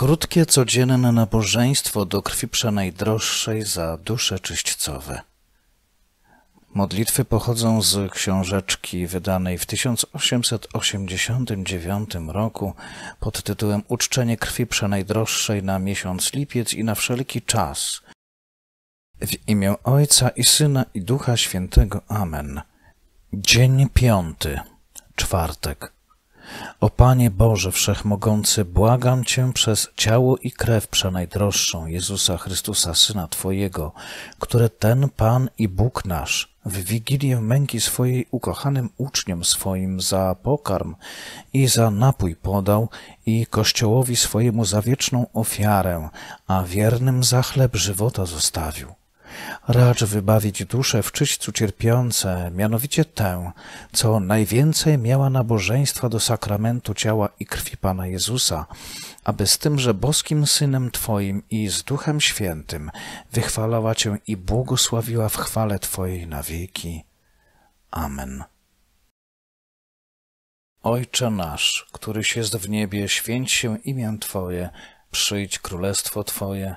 Krótkie, codzienne nabożeństwo do krwi przenajdroższej za dusze czyśćcowe. Modlitwy pochodzą z książeczki wydanej w 1889 roku pod tytułem Uczczenie krwi przenajdroższej na miesiąc lipiec i na wszelki czas. W imię Ojca i Syna i Ducha Świętego. Amen. Dzień piąty, czwartek. O Panie Boże Wszechmogący, błagam Cię przez ciało i krew przenajdroższą Jezusa Chrystusa, Syna Twojego, które ten Pan i Bóg nasz w wigilię męki swojej ukochanym uczniom swoim za pokarm i za napój podał i Kościołowi swojemu za wieczną ofiarę, a wiernym za chleb żywota zostawił Racz wybawić duszę w czyśćcu cierpiące, mianowicie tę, co najwięcej miała nabożeństwa do sakramentu ciała i krwi Pana Jezusa, aby z tymże boskim Synem Twoim i z Duchem Świętym wychwalała Cię i błogosławiła w chwale Twojej na wieki. Amen. Ojcze nasz, któryś jest w niebie, święć się imię Twoje, przyjdź królestwo Twoje,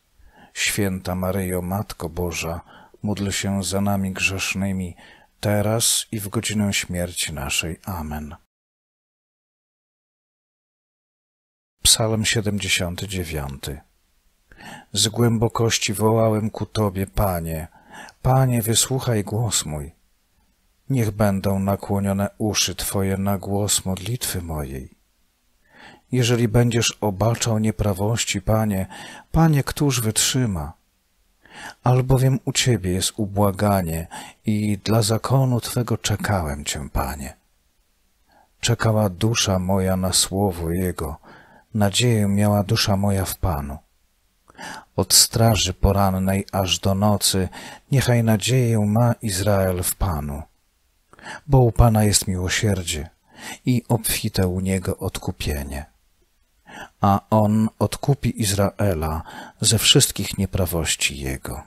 Święta Maryjo, Matko Boża, módl się za nami grzesznymi, teraz i w godzinę śmierci naszej. Amen. Psalm 79 Z głębokości wołałem ku Tobie, Panie. Panie, wysłuchaj głos mój. Niech będą nakłonione uszy Twoje na głos modlitwy mojej jeżeli będziesz obaczał nieprawości, Panie, Panie, któż wytrzyma? Albowiem u Ciebie jest ubłaganie i dla zakonu Twego czekałem Cię, Panie. Czekała dusza moja na słowo Jego, nadzieję miała dusza moja w Panu. Od straży porannej aż do nocy niechaj nadzieję ma Izrael w Panu. Bo u Pana jest miłosierdzie i obfite u Niego odkupienie a On odkupi Izraela ze wszystkich nieprawości Jego.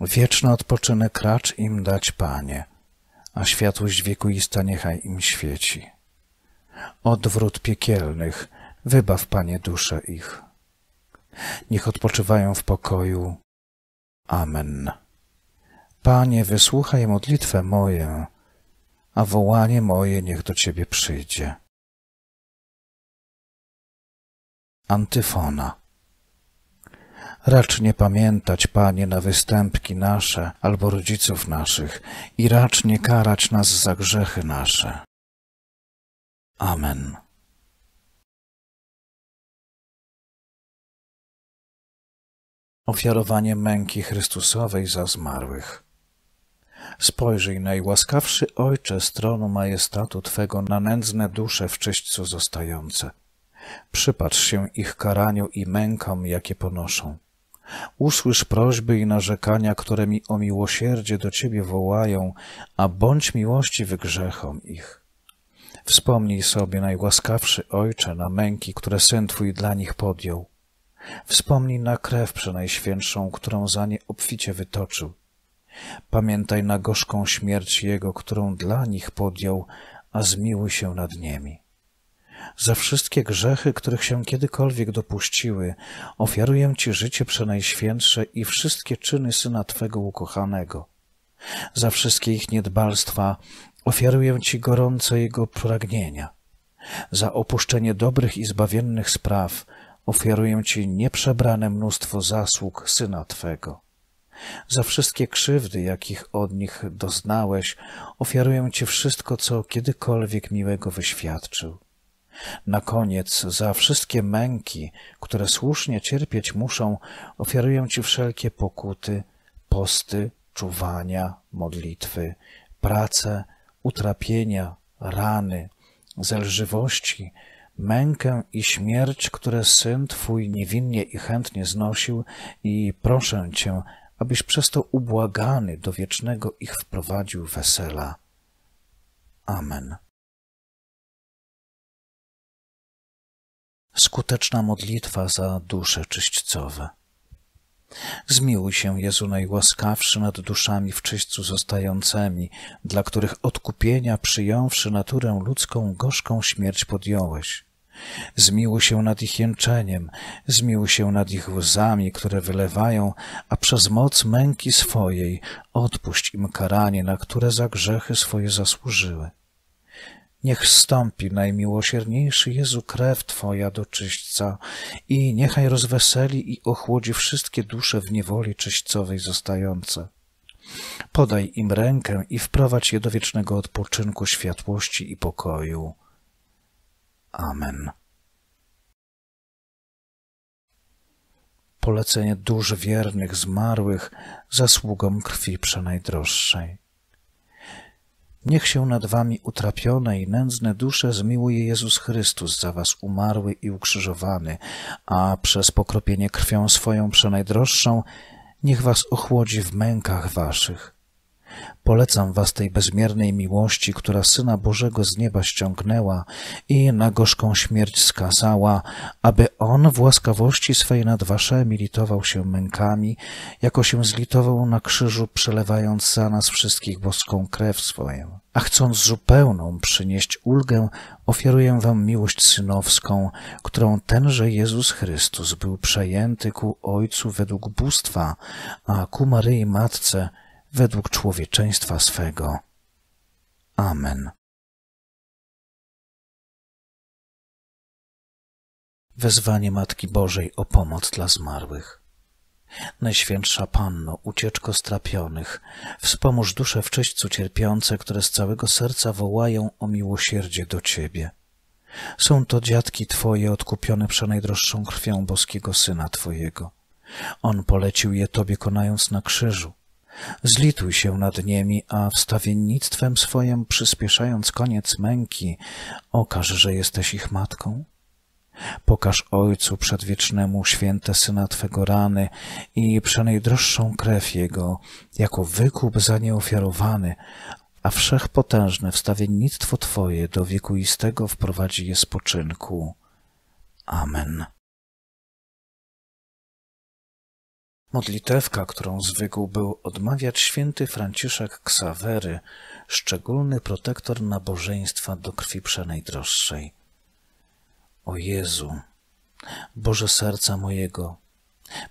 Wieczny odpoczynek racz im dać, Panie, a światłość wiekuista niechaj im świeci. Odwrót piekielnych, wybaw, Panie, dusze ich. Niech odpoczywają w pokoju. Amen. Panie, wysłuchaj modlitwę moję, a wołanie moje niech do Ciebie przyjdzie. Antyfona. Racz nie pamiętać, Panie, na występki nasze albo rodziców naszych i racz nie karać nas za grzechy nasze. Amen. Ofiarowanie męki Chrystusowej za zmarłych. Spojrzyj, najłaskawszy Ojcze, stronu majestatu Twego na nędzne dusze w czyśćcu zostające – Przypatrz się ich karaniu i mękom, jakie ponoszą. Usłysz prośby i narzekania, które mi o miłosierdzie do Ciebie wołają, a bądź miłościwy grzechom ich. Wspomnij sobie, najłaskawszy Ojcze, na męki, które Syn Twój dla nich podjął. Wspomnij na krew przenajświętszą, którą za nie obficie wytoczył. Pamiętaj na gorzką śmierć Jego, którą dla nich podjął, a zmiłuj się nad nimi za wszystkie grzechy, których się kiedykolwiek dopuściły. Ofiaruję Ci życie przenajświętsze i wszystkie czyny Syna Twego ukochanego. Za wszystkie ich niedbalstwa ofiaruję Ci gorące Jego pragnienia. Za opuszczenie dobrych i zbawiennych spraw ofiaruję Ci nieprzebrane mnóstwo zasług Syna Twego. Za wszystkie krzywdy, jakich od nich doznałeś, ofiaruję Ci wszystko, co kiedykolwiek miłego wyświadczył. Na koniec za wszystkie męki, które słusznie cierpieć muszą, ofiaruję Ci wszelkie pokuty, posty, czuwania, modlitwy, pracę, utrapienia, rany, zelżywości, mękę i śmierć, które syn Twój niewinnie i chętnie znosił i proszę Cię, abyś przez to ubłagany do wiecznego ich wprowadził wesela. Amen. skuteczna modlitwa za dusze czyśćcowe. Zmiłuj się, Jezu najłaskawszy nad duszami w czyśćcu zostającymi, dla których odkupienia przyjąwszy naturę ludzką, gorzką śmierć podjąłeś. Zmiłuj się nad ich jęczeniem, zmiłuj się nad ich łzami, które wylewają, a przez moc męki swojej odpuść im karanie, na które za grzechy swoje zasłużyły. Niech wstąpi najmiłosierniejszy Jezu krew Twoja do czyśćca i niechaj rozweseli i ochłodzi wszystkie dusze w niewoli czyśćcowej zostające. Podaj im rękę i wprowadź je do wiecznego odpoczynku, światłości i pokoju. Amen. Polecenie dusz wiernych zmarłych zasługom krwi przenajdroższej. Niech się nad wami utrapione i nędzne dusze zmiłuje Jezus Chrystus, za was umarły i ukrzyżowany, a przez pokropienie krwią swoją przenajdroższą, niech was ochłodzi w mękach waszych Polecam was tej bezmiernej miłości, która Syna Bożego z nieba ściągnęła i na gorzką śmierć skazała, aby On w łaskawości swej nad waszemi litował się mękami, jako się zlitował na krzyżu, przelewając za nas wszystkich boską krew swoją. A chcąc zupełną przynieść ulgę, ofiaruję wam miłość synowską, którą tenże Jezus Chrystus był przejęty ku Ojcu według bóstwa, a ku Maryi Matce – według człowieczeństwa swego. Amen. Wezwanie Matki Bożej o pomoc dla zmarłych. Najświętsza Panno, ucieczko strapionych, wspomóż dusze w czyśćcu cierpiące, które z całego serca wołają o miłosierdzie do Ciebie. Są to dziadki Twoje odkupione przenajdroższą krwią boskiego Syna Twojego. On polecił je Tobie konając na krzyżu. Zlituj się nad nimi, a wstawiennictwem swoim przyspieszając koniec męki, okaż, że jesteś ich matką. Pokaż Ojcu Przedwiecznemu święte Syna Twego rany i przenajdroższą krew Jego, jako wykup za nie ofiarowany, a wszechpotężne wstawiennictwo Twoje do wiekuistego wprowadzi je spoczynku. Amen. Modlitewka, którą zwykł był odmawiać święty Franciszek Ksawery, szczególny protektor nabożeństwa do krwi przenajdroższej. O Jezu, Boże serca mojego,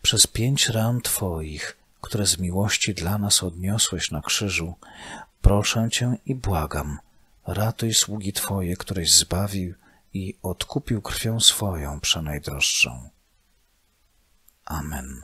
przez pięć ran Twoich, które z miłości dla nas odniosłeś na krzyżu, proszę Cię i błagam, ratuj sługi Twoje, któreś zbawił i odkupił krwią swoją przenajdroższą. Amen.